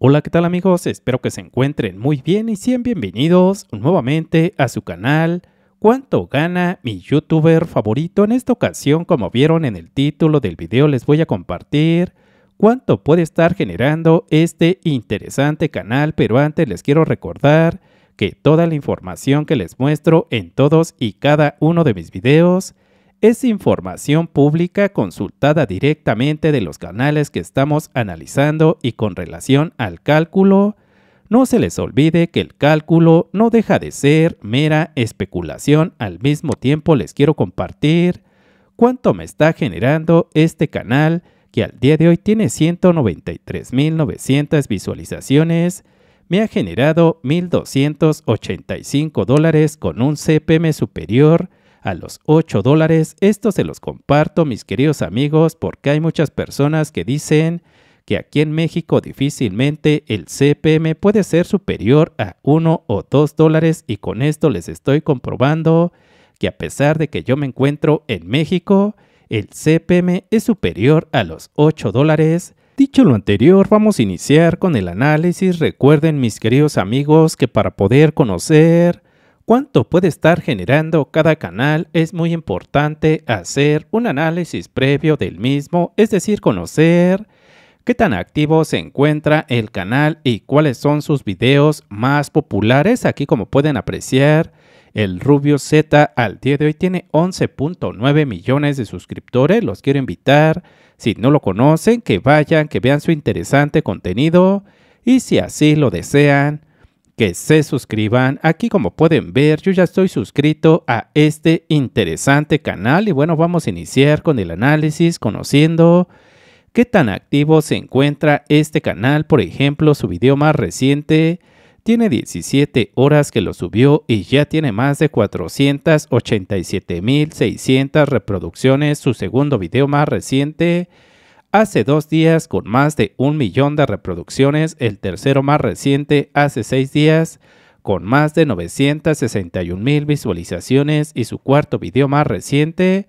Hola, ¿qué tal amigos? Espero que se encuentren muy bien y sean bienvenidos nuevamente a su canal ¿Cuánto gana mi youtuber favorito? En esta ocasión, como vieron en el título del video, les voy a compartir cuánto puede estar generando este interesante canal, pero antes les quiero recordar que toda la información que les muestro en todos y cada uno de mis videos es información pública consultada directamente de los canales que estamos analizando y con relación al cálculo, no se les olvide que el cálculo no deja de ser mera especulación. Al mismo tiempo les quiero compartir cuánto me está generando este canal que al día de hoy tiene 193.900 visualizaciones. Me ha generado 1.285 dólares con un CPM superior a los 8 dólares. Esto se los comparto, mis queridos amigos, porque hay muchas personas que dicen que aquí en México difícilmente el CPM puede ser superior a 1 o 2 dólares y con esto les estoy comprobando que a pesar de que yo me encuentro en México, el CPM es superior a los 8 dólares. Dicho lo anterior, vamos a iniciar con el análisis. Recuerden mis queridos amigos que para poder conocer cuánto puede estar generando cada canal, es muy importante hacer un análisis previo del mismo, es decir, conocer qué tan activo se encuentra el canal y cuáles son sus videos más populares. Aquí como pueden apreciar, el Rubio Z al día de hoy tiene 11.9 millones de suscriptores. Los quiero invitar, si no lo conocen, que vayan, que vean su interesante contenido y si así lo desean, que se suscriban. Aquí como pueden ver yo ya estoy suscrito a este interesante canal y bueno vamos a iniciar con el análisis conociendo qué tan activo se encuentra este canal. Por ejemplo su video más reciente tiene 17 horas que lo subió y ya tiene más de 487.600 reproducciones. Su segundo video más reciente Hace dos días, con más de un millón de reproducciones, el tercero más reciente, hace seis días, con más de 961 mil visualizaciones y su cuarto video más reciente,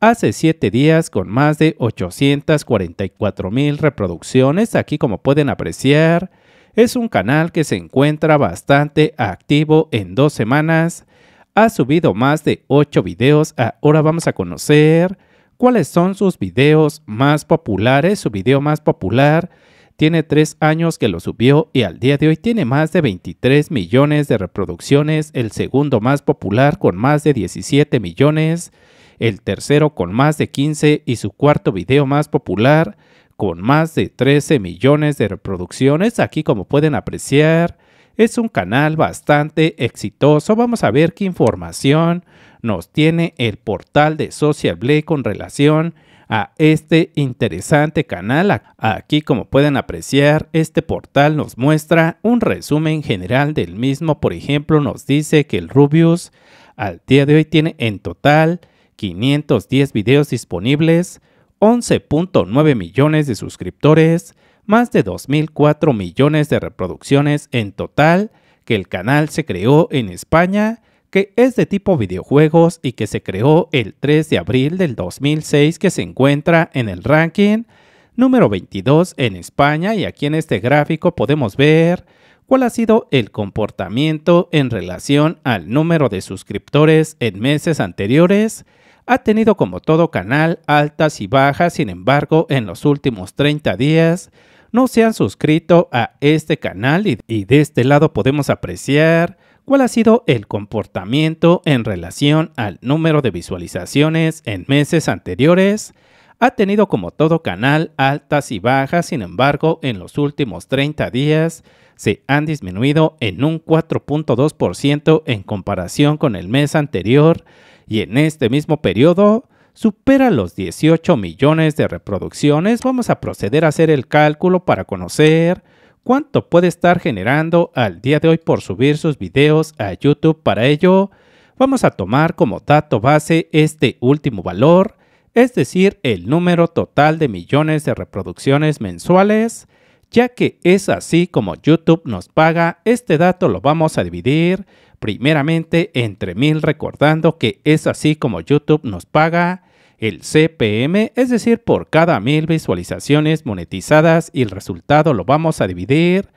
hace siete días con más de 844 mil reproducciones. Aquí como pueden apreciar, es un canal que se encuentra bastante activo en dos semanas. Ha subido más de ocho videos. Ahora vamos a conocer ¿Cuáles son sus videos más populares? Su video más popular tiene tres años que lo subió y al día de hoy tiene más de 23 millones de reproducciones. El segundo más popular con más de 17 millones. El tercero con más de 15 y su cuarto video más popular con más de 13 millones de reproducciones. Aquí como pueden apreciar es un canal bastante exitoso. Vamos a ver qué información nos tiene el portal de Social Blade con relación a este interesante canal. Aquí como pueden apreciar este portal nos muestra un resumen general del mismo. Por ejemplo nos dice que el Rubius al día de hoy tiene en total 510 videos disponibles, 11.9 millones de suscriptores, más de 2.004 millones de reproducciones en total, que el canal se creó en España que es de tipo videojuegos y que se creó el 3 de abril del 2006 que se encuentra en el ranking número 22 en España y aquí en este gráfico podemos ver cuál ha sido el comportamiento en relación al número de suscriptores en meses anteriores. Ha tenido como todo canal altas y bajas, sin embargo en los últimos 30 días no se han suscrito a este canal y, y de este lado podemos apreciar cuál ha sido el comportamiento en relación al número de visualizaciones en meses anteriores, ha tenido como todo canal altas y bajas, sin embargo, en los últimos 30 días se han disminuido en un 4.2% en comparación con el mes anterior y en este mismo periodo supera los 18 millones de reproducciones. Vamos a proceder a hacer el cálculo para conocer cuánto puede estar generando al día de hoy por subir sus videos a YouTube. Para ello, vamos a tomar como dato base este último valor, es decir, el número total de millones de reproducciones mensuales, ya que es así como YouTube nos paga. Este dato lo vamos a dividir primeramente entre mil, recordando que es así como YouTube nos paga el CPM, es decir, por cada mil visualizaciones monetizadas y el resultado lo vamos a dividir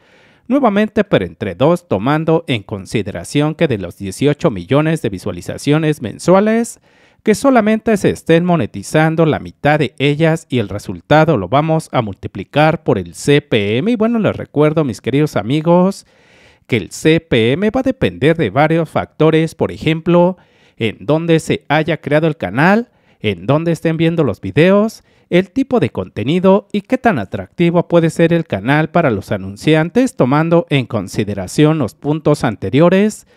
nuevamente por entre dos tomando en consideración que de los 18 millones de visualizaciones mensuales, que solamente se estén monetizando la mitad de ellas y el resultado lo vamos a multiplicar por el CPM. Y bueno, les recuerdo mis queridos amigos que el CPM va a depender de varios factores, por ejemplo, en donde se haya creado el canal, en dónde estén viendo los videos, el tipo de contenido y qué tan atractivo puede ser el canal para los anunciantes tomando en consideración los puntos anteriores,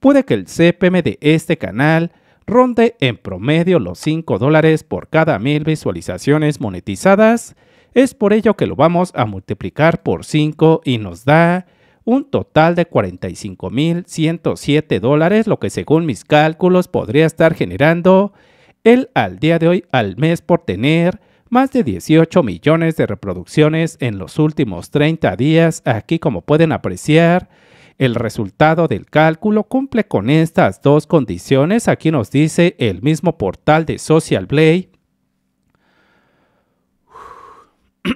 puede que el CPM de este canal ronde en promedio los 5 dólares por cada mil visualizaciones monetizadas. Es por ello que lo vamos a multiplicar por 5 y nos da un total de 45.107 dólares, lo que según mis cálculos podría estar generando él al día de hoy al mes por tener más de 18 millones de reproducciones en los últimos 30 días. Aquí como pueden apreciar, el resultado del cálculo cumple con estas dos condiciones. Aquí nos dice el mismo portal de Social Blade.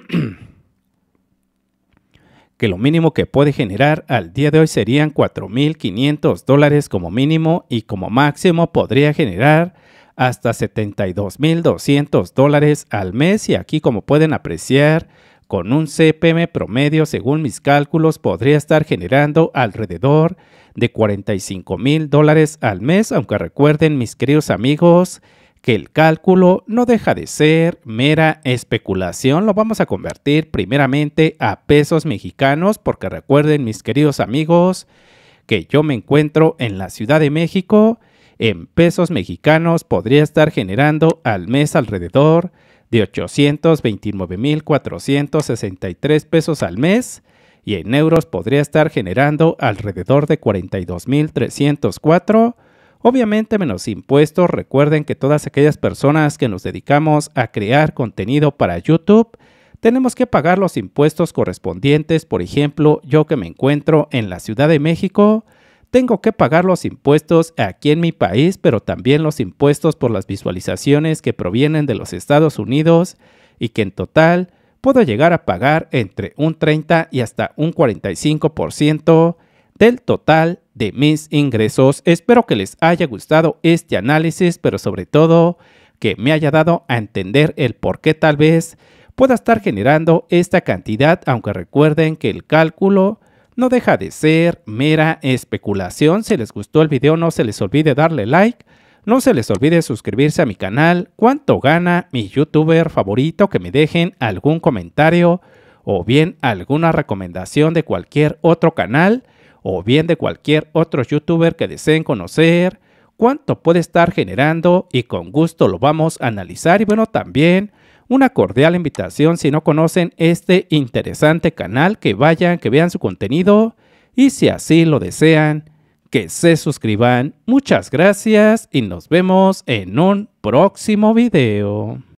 que lo mínimo que puede generar al día de hoy serían 4.500 dólares como mínimo y como máximo podría generar hasta 72.200 dólares al mes y aquí como pueden apreciar, con un CPM promedio, según mis cálculos, podría estar generando alrededor de 45 mil dólares al mes, aunque recuerden, mis queridos amigos, que el cálculo no deja de ser mera especulación. Lo vamos a convertir primeramente a pesos mexicanos, porque recuerden, mis queridos amigos, que yo me encuentro en la Ciudad de México en pesos mexicanos podría estar generando al mes alrededor de 829.463 pesos al mes y en euros podría estar generando alrededor de 42.304 Obviamente menos impuestos, recuerden que todas aquellas personas que nos dedicamos a crear contenido para YouTube, tenemos que pagar los impuestos correspondientes. Por ejemplo, yo que me encuentro en la Ciudad de México, tengo que pagar los impuestos aquí en mi país, pero también los impuestos por las visualizaciones que provienen de los Estados Unidos y que en total puedo llegar a pagar entre un 30 y hasta un 45% del total de mis ingresos. Espero que les haya gustado este análisis, pero sobre todo que me haya dado a entender el por qué tal vez pueda estar generando esta cantidad, aunque recuerden que el cálculo no deja de ser mera especulación. Si les gustó el video, no se les olvide darle like. No se les olvide suscribirse a mi canal. ¿Cuánto gana mi youtuber favorito? Que me dejen algún comentario o bien alguna recomendación de cualquier otro canal o bien de cualquier otro youtuber que deseen conocer. ¿Cuánto puede estar generando? Y con gusto lo vamos a analizar. Y bueno, también una cordial invitación si no conocen este interesante canal, que vayan, que vean su contenido y si así lo desean, que se suscriban. Muchas gracias y nos vemos en un próximo video.